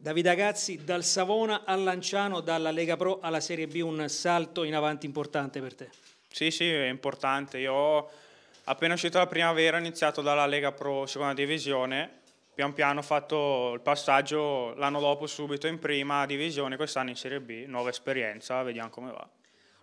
Davide Agazzi, dal Savona al Lanciano, dalla Lega Pro alla Serie B, un salto in avanti importante per te. Sì, sì, è importante. Io appena uscito la primavera ho iniziato dalla Lega Pro seconda divisione, pian piano ho fatto il passaggio l'anno dopo subito in prima divisione, quest'anno in Serie B, nuova esperienza, vediamo come va.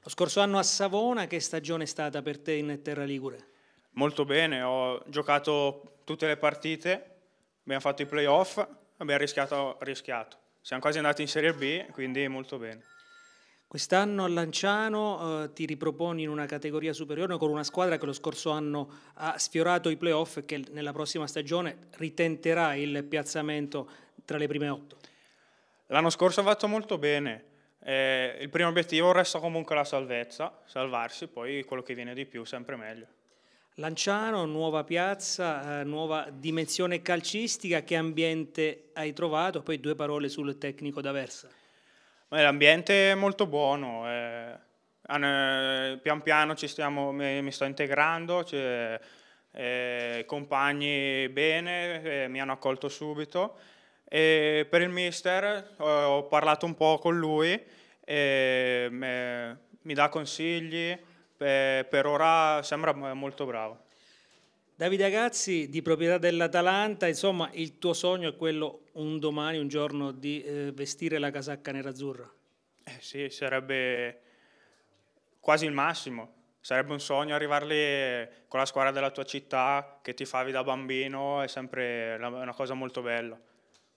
Lo scorso anno a Savona, che stagione è stata per te in Terra Ligure? Molto bene, ho giocato tutte le partite, abbiamo fatto i playoff abbiamo rischiato, rischiato. Siamo quasi andati in Serie B, quindi molto bene. Quest'anno a Lanciano eh, ti riproponi in una categoria superiore con una squadra che lo scorso anno ha sfiorato i playoff e che nella prossima stagione ritenterà il piazzamento tra le prime otto. L'anno scorso ha fatto molto bene. Eh, il primo obiettivo resta comunque la salvezza, salvarsi, poi quello che viene di più sempre meglio. Lanciano, nuova piazza, eh, nuova dimensione calcistica, che ambiente hai trovato? Poi due parole sul tecnico d'Aversa. L'ambiente è molto buono, eh, ah, pian piano stiamo, mi, mi, sto integrando, cioè, eh, compagni bene, eh, mi hanno accolto subito. E per il mister ho parlato un po' con lui, mi dà consigli, per, per ora sembra molto bravo. Davide Agazzi, di proprietà dell'Atalanta, insomma il tuo sogno è quello un domani, un giorno, di eh, vestire la casacca nerazzurra? Eh sì, sarebbe quasi il massimo. Sarebbe un sogno arrivarli eh, con la squadra della tua città che ti favi da bambino, è sempre una cosa molto bella.